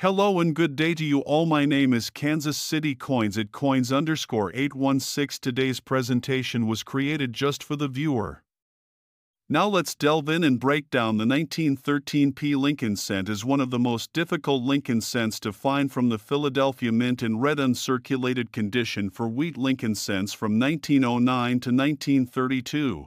Hello and good day to you all. My name is Kansas City Coins at coins underscore 816. Today's presentation was created just for the viewer. Now let's delve in and break down the 1913 P. Lincoln cent as one of the most difficult Lincoln cents to find from the Philadelphia Mint in red uncirculated condition for wheat Lincoln cents from 1909 to 1932.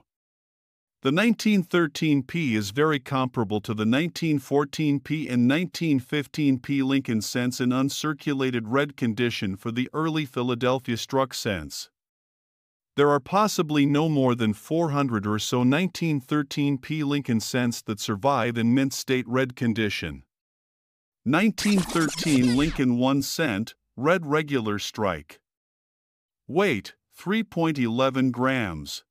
The 1913P is very comparable to the 1914P and 1915P Lincoln cents in uncirculated red condition for the early Philadelphia struck cents. There are possibly no more than 400 or so 1913P Lincoln cents that survive in mint state red condition. 1913 Lincoln 1 cent, red regular strike. Weight 3.11 grams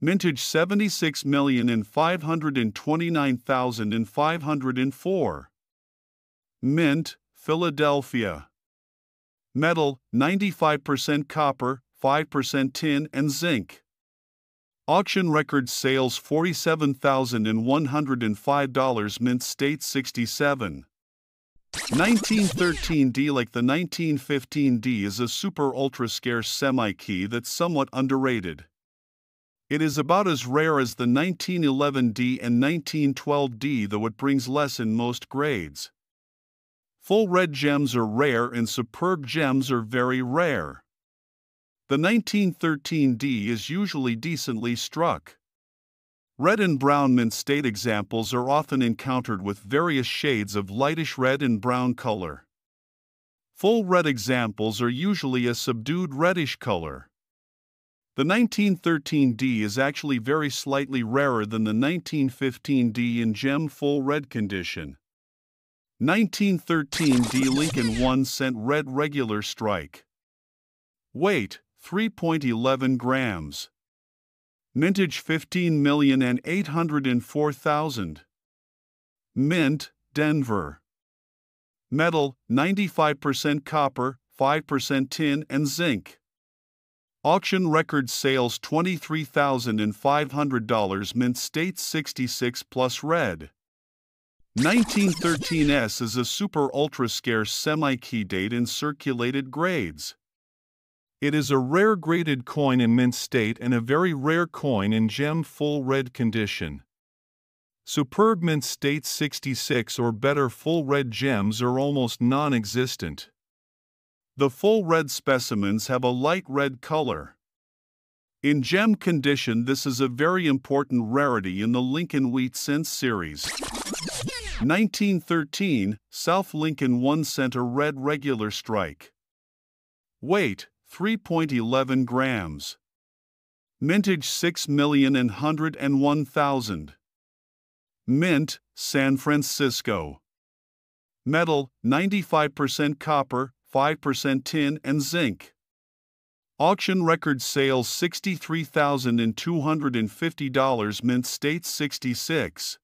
mintage 76,529,504. Mint, Philadelphia. Metal, 95% copper, 5% tin, and zinc. Auction record sales $47,105 Mint State 67. 1913D like the 1915D is a super ultra scarce semi-key that's somewhat underrated. It is about as rare as the 1911D and 1912D, though it brings less in most grades. Full red gems are rare and superb gems are very rare. The 1913D is usually decently struck. Red and brown mint state examples are often encountered with various shades of lightish red and brown color. Full red examples are usually a subdued reddish color. The 1913D is actually very slightly rarer than the 1915D in gem full red condition. 1913D Lincoln 1 cent red regular strike. Weight 3.11 grams. Mintage 15,804,000. Mint, Denver. Metal 95% copper, 5% tin, and zinc. Auction record sales $23,500 Mint State 66 plus red. 1913S is a super ultra scarce semi key date in circulated grades. It is a rare graded coin in mint state and a very rare coin in gem full red condition. Superb mint state 66 or better full red gems are almost non existent. The full red specimens have a light red color. In gem condition this is a very important rarity in the Lincoln Wheat Sense series. 1913, South Lincoln 1 center red regular strike. Weight, 3.11 grams. Mintage 6,101,000. Mint, San Francisco. Metal, 95% copper, 5% tin and zinc. Auction record sales $63,250 Mint state 66